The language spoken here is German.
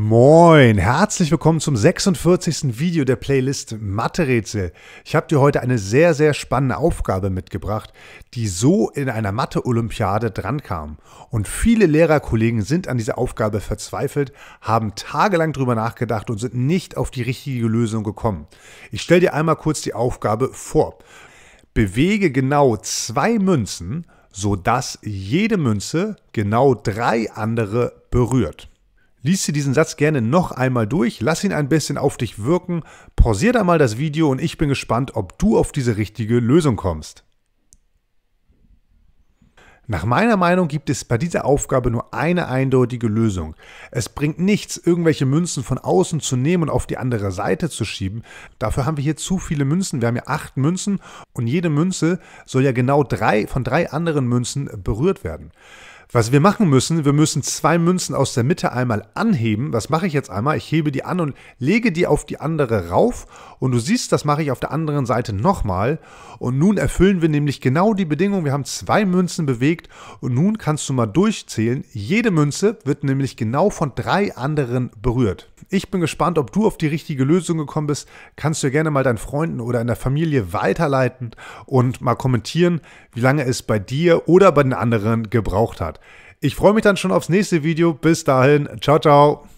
Moin, herzlich willkommen zum 46. Video der Playlist Mathe-Rätsel. Ich habe dir heute eine sehr, sehr spannende Aufgabe mitgebracht, die so in einer Mathe-Olympiade drankam. Und viele Lehrerkollegen sind an dieser Aufgabe verzweifelt, haben tagelang drüber nachgedacht und sind nicht auf die richtige Lösung gekommen. Ich stelle dir einmal kurz die Aufgabe vor. Bewege genau zwei Münzen, sodass jede Münze genau drei andere berührt. Lies dir diesen Satz gerne noch einmal durch, lass ihn ein bisschen auf dich wirken, pausier da mal das Video und ich bin gespannt, ob du auf diese richtige Lösung kommst. Nach meiner Meinung gibt es bei dieser Aufgabe nur eine eindeutige Lösung. Es bringt nichts, irgendwelche Münzen von außen zu nehmen und auf die andere Seite zu schieben. Dafür haben wir hier zu viele Münzen. Wir haben ja acht Münzen und jede Münze soll ja genau drei von drei anderen Münzen berührt werden. Was wir machen müssen, wir müssen zwei Münzen aus der Mitte einmal anheben. Was mache ich jetzt einmal? Ich hebe die an und lege die auf die andere rauf. Und du siehst, das mache ich auf der anderen Seite nochmal. Und nun erfüllen wir nämlich genau die Bedingung. Wir haben zwei Münzen bewegt und nun kannst du mal durchzählen. Jede Münze wird nämlich genau von drei anderen berührt. Ich bin gespannt, ob du auf die richtige Lösung gekommen bist. Kannst du gerne mal deinen Freunden oder in der Familie weiterleiten und mal kommentieren, wie lange es bei dir oder bei den anderen gebraucht hat. Ich freue mich dann schon aufs nächste Video. Bis dahin. Ciao, ciao.